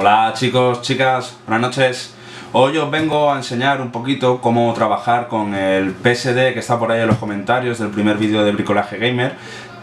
Hola chicos, chicas, buenas noches. Hoy os vengo a enseñar un poquito cómo trabajar con el PSD que está por ahí en los comentarios del primer vídeo de Bricolaje Gamer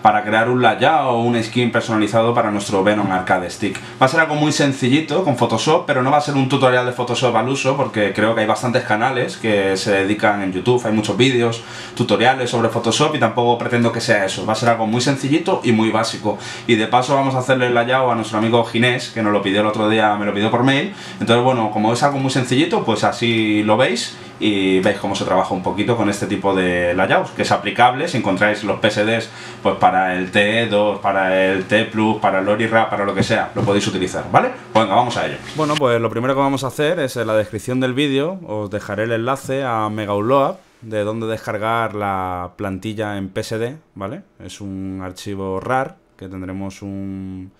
para crear un layout o un skin personalizado para nuestro Venom Arcade Stick. Va a ser algo muy sencillito con Photoshop, pero no va a ser un tutorial de Photoshop al uso porque creo que hay bastantes canales que se dedican en YouTube, hay muchos vídeos, tutoriales sobre Photoshop y tampoco pretendo que sea eso. Va a ser algo muy sencillito y muy básico. Y de paso vamos a hacerle el layout a nuestro amigo Ginés, que nos lo pidió el otro día, me lo pidió por mail. Entonces bueno, como es algo muy sencillito, pues así lo veis y veis cómo se trabaja un poquito con este tipo de layouts, que es aplicable si encontráis los PSDs pues para el TE2, para el T+, para el OriRAP, para lo que sea, lo podéis utilizar, ¿vale? venga, vamos a ello. Bueno, pues lo primero que vamos a hacer es en la descripción del vídeo os dejaré el enlace a Megaupload de donde descargar la plantilla en PSD, ¿vale? Es un archivo RAR que tendremos un,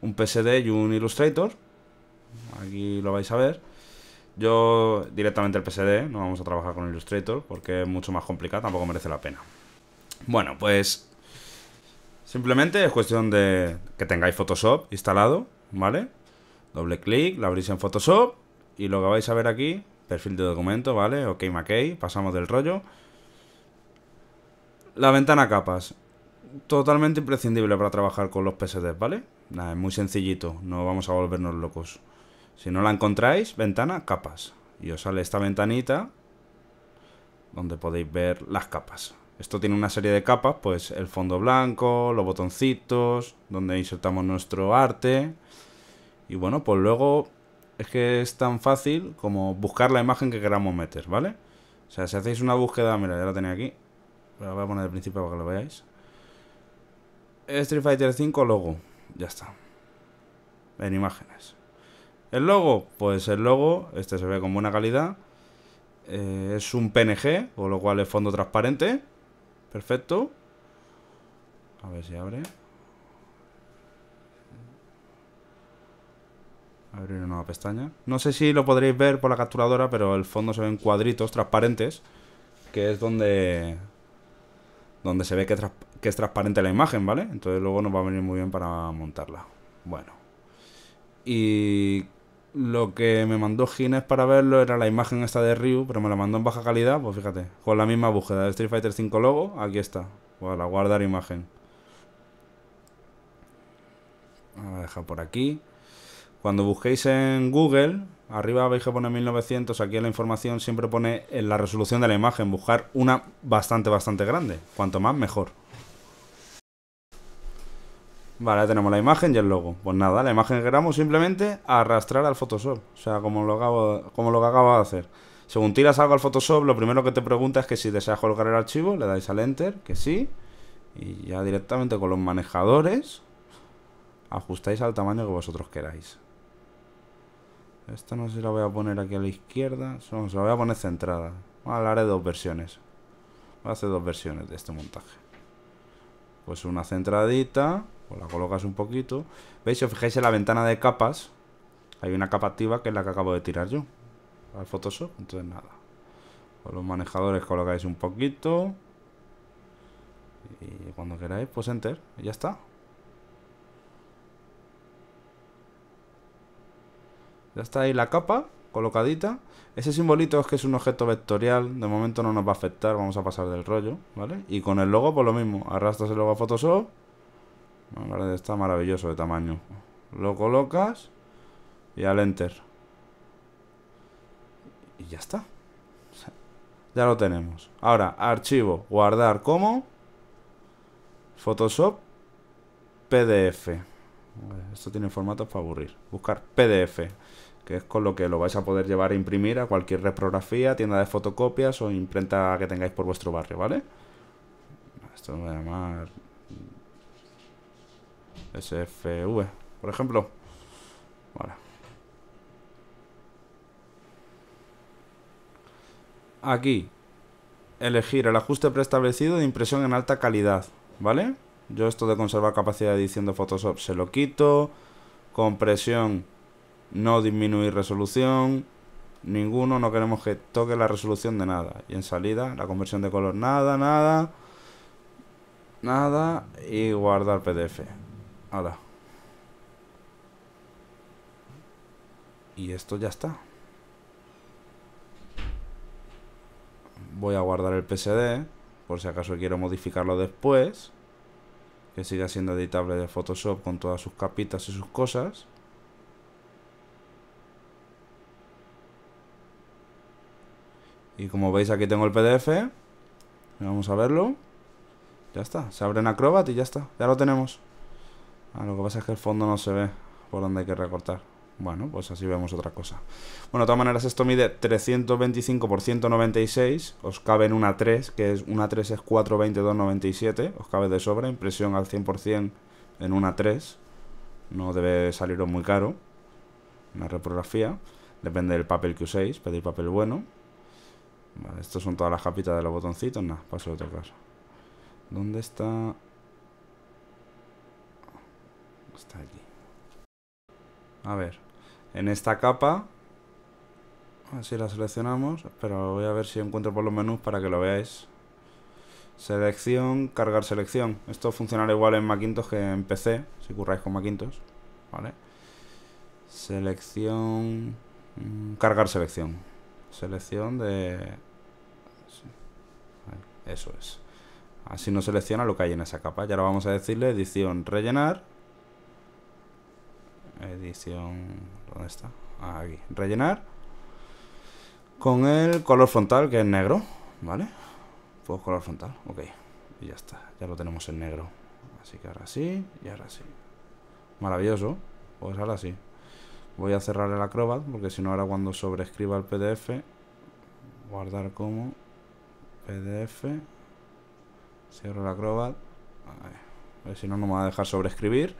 un PSD y un Illustrator. Aquí lo vais a ver. Yo directamente el PSD, no vamos a trabajar con Illustrator porque es mucho más complicado, tampoco merece la pena. Bueno, pues simplemente es cuestión de que tengáis Photoshop instalado, ¿vale? Doble clic, lo abrís en Photoshop y lo que vais a ver aquí, perfil de documento, ¿vale? OK, Mackey, pasamos del rollo. La ventana capas, totalmente imprescindible para trabajar con los PSDs, ¿vale? Nada, es muy sencillito, no vamos a volvernos locos. Si no la encontráis, ventana, capas. Y os sale esta ventanita donde podéis ver las capas. Esto tiene una serie de capas, pues el fondo blanco, los botoncitos, donde insertamos nuestro arte. Y bueno, pues luego es que es tan fácil como buscar la imagen que queramos meter, ¿vale? O sea, si hacéis una búsqueda, mira, ya la tenía aquí. La voy a poner al principio para que lo veáis. Street Fighter 5 logo. Ya está. En imágenes. ¿El logo? Pues el logo, este se ve con buena calidad. Eh, es un PNG, con lo cual es fondo transparente. Perfecto. A ver si abre. Abrir una nueva pestaña. No sé si lo podréis ver por la capturadora, pero el fondo se ve en cuadritos transparentes, que es donde donde se ve que es transparente la imagen, ¿vale? Entonces luego nos va a venir muy bien para montarla. Bueno. Y lo que me mandó Gines para verlo era la imagen esta de Ryu, pero me la mandó en baja calidad, pues fíjate, con la misma búsqueda de Street Fighter 5 logo, aquí está, la guardar imagen. Vamos a dejar por aquí. Cuando busquéis en Google, arriba veis que pone 1900, aquí la información siempre pone en la resolución de la imagen, buscar una bastante, bastante grande, cuanto más mejor. Vale, tenemos la imagen y el logo. Pues nada, la imagen que queramos simplemente arrastrar al Photoshop. O sea, como lo, como lo que acabo de hacer. Según tiras algo al Photoshop, lo primero que te pregunta es que si deseas colgar el archivo, le dais al Enter, que sí. Y ya directamente con los manejadores ajustáis al tamaño que vosotros queráis. Esta no sé si la voy a poner aquí a la izquierda. No, se la voy a poner centrada. vale haré dos versiones. Voy a hacer dos versiones de este montaje pues una centradita, o pues la colocas un poquito. ¿Veis? Si os fijáis en la ventana de capas, hay una capa activa que es la que acabo de tirar yo. Al Photoshop, entonces nada. Con pues los manejadores colocáis un poquito. Y cuando queráis, pues enter. Y ya está. Ya está ahí la capa colocadita. Ese simbolito es que es un objeto vectorial, de momento no nos va a afectar, vamos a pasar del rollo, ¿vale? Y con el logo, por pues lo mismo, arrastras el logo a Photoshop. está maravilloso de tamaño. Lo colocas y al Enter. Y ya está. Ya lo tenemos. Ahora, archivo, guardar como Photoshop PDF. Esto tiene formatos para aburrir. Buscar PDF que es con lo que lo vais a poder llevar a imprimir a cualquier reprografía, tienda de fotocopias o imprenta que tengáis por vuestro barrio, ¿vale? Esto lo voy a llamar SFV, por ejemplo. Vale. Aquí, elegir el ajuste preestablecido de impresión en alta calidad, ¿vale? Yo esto de conservar capacidad de edición de Photoshop se lo quito. Compresión no disminuir resolución, ninguno, no queremos que toque la resolución de nada. Y en salida, la conversión de color, nada, nada, nada, y guardar PDF. Ahora. Y esto ya está. Voy a guardar el PSD, por si acaso quiero modificarlo después. Que siga siendo editable de Photoshop con todas sus capitas y sus cosas. Y como veis aquí tengo el PDF. Vamos a verlo. Ya está, se abre en Acrobat y ya está, ya lo tenemos. Ah, lo que pasa es que el fondo no se ve por donde hay que recortar. Bueno, pues así vemos otra cosa. Bueno, de todas maneras, esto mide 325 por 196. Os cabe en una 3, que es una 3 es 422.97 Os cabe de sobra. Impresión al 100% en una 3. No debe saliros muy caro. Una reprografía. Depende del papel que uséis. Pedid papel bueno. Vale, son todas las capitas de los botoncitos. Nada, paso otro caso. ¿Dónde está? Está aquí. A ver. En esta capa. Así la seleccionamos. Pero voy a ver si encuentro por los menús para que lo veáis. Selección, cargar selección. Esto funcionará igual en Macintosh que en PC, si curráis con Macintosh. ¿Vale? Selección, mm, cargar selección. Selección de... Eso es. Así no selecciona lo que hay en esa capa. Y ahora vamos a decirle edición rellenar. Edición... ¿Dónde está? Aquí. Rellenar. Con el color frontal, que es negro. ¿Vale? Pues color frontal. Ok. Y ya está. Ya lo tenemos en negro. Así que ahora sí y ahora sí. Maravilloso. Pues ahora sí. Voy a cerrar el Acrobat porque si no ahora cuando sobreescriba el PDF, guardar como PDF, cierro el Acrobat, a ver, si no no me va a dejar sobreescribir.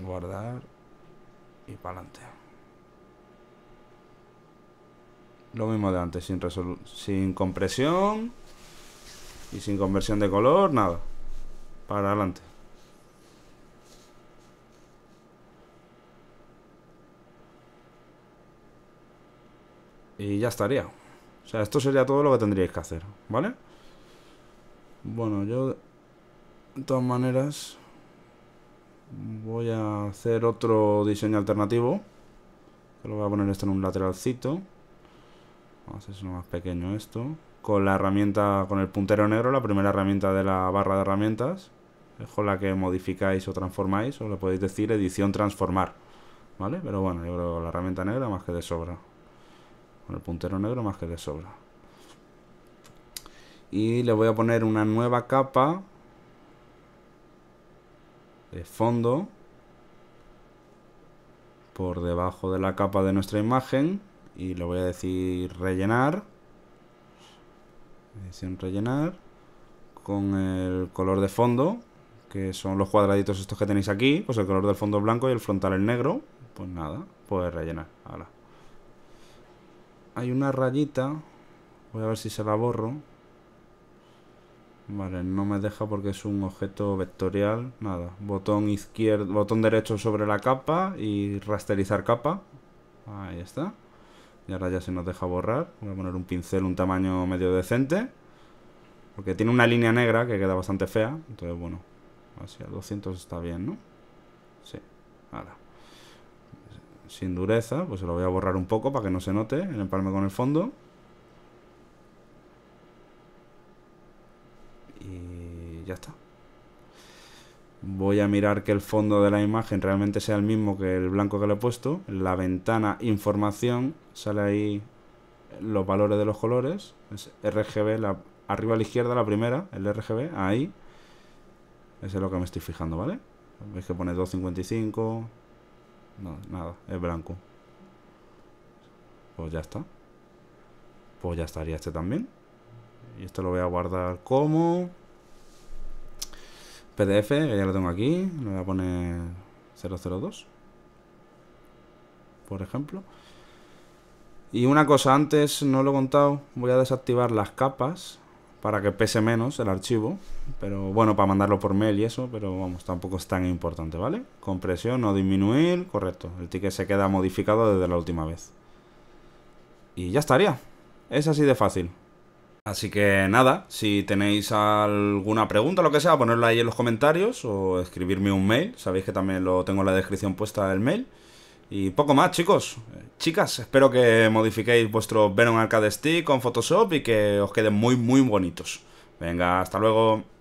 Guardar y para adelante. Lo mismo de antes, sin, sin compresión y sin conversión de color, nada. Para adelante. Y ya estaría. O sea, esto sería todo lo que tendríais que hacer, ¿vale? Bueno, yo... De todas maneras... Voy a hacer otro diseño alternativo. lo voy a poner esto en un lateralcito. Vamos a hacerlo más pequeño esto. Con la herramienta, con el puntero negro, la primera herramienta de la barra de herramientas. Es con la que modificáis o transformáis, o le podéis decir edición transformar. ¿Vale? Pero bueno, yo creo que la herramienta negra más que de sobra. Con el puntero negro más que de sobra. Y le voy a poner una nueva capa de fondo por debajo de la capa de nuestra imagen y le voy a decir rellenar rellenar con el color de fondo que son los cuadraditos estos que tenéis aquí pues el color del fondo blanco y el frontal el negro pues nada, pues rellenar, ahora hay una rayita. Voy a ver si se la borro. Vale, no me deja porque es un objeto vectorial. Nada, botón izquierdo, botón derecho sobre la capa y rasterizar capa. Ahí está. Y ahora ya se nos deja borrar. Voy a poner un pincel, un tamaño medio decente. Porque tiene una línea negra que queda bastante fea. Entonces, bueno, así a 200 está bien, ¿no? Sí, ahora sin dureza, pues se lo voy a borrar un poco para que no se note el empalme con el fondo. Y ya está. Voy a mirar que el fondo de la imagen realmente sea el mismo que el blanco que le he puesto. En la ventana información sale ahí los valores de los colores. Es RGB, arriba a la izquierda la primera, el RGB, ahí. Ese es lo que me estoy fijando, ¿vale? Veis que pone 255, no, nada, es blanco. Pues ya está. Pues ya estaría este también. Y esto lo voy a guardar como... PDF, que ya lo tengo aquí. Le voy a poner 002. Por ejemplo. Y una cosa antes, no lo he contado. Voy a desactivar las capas para que pese menos el archivo, pero bueno, para mandarlo por mail y eso, pero vamos, tampoco es tan importante, ¿vale? Compresión, no disminuir, correcto, el ticket se queda modificado desde la última vez. Y ya estaría, es así de fácil. Así que nada, si tenéis alguna pregunta, lo que sea, ponerla ahí en los comentarios o escribirme un mail, sabéis que también lo tengo en la descripción puesta el mail. Y poco más, chicos. Chicas, espero que modifiquéis vuestro Venom Arcade Stick con Photoshop y que os queden muy, muy bonitos. Venga, hasta luego.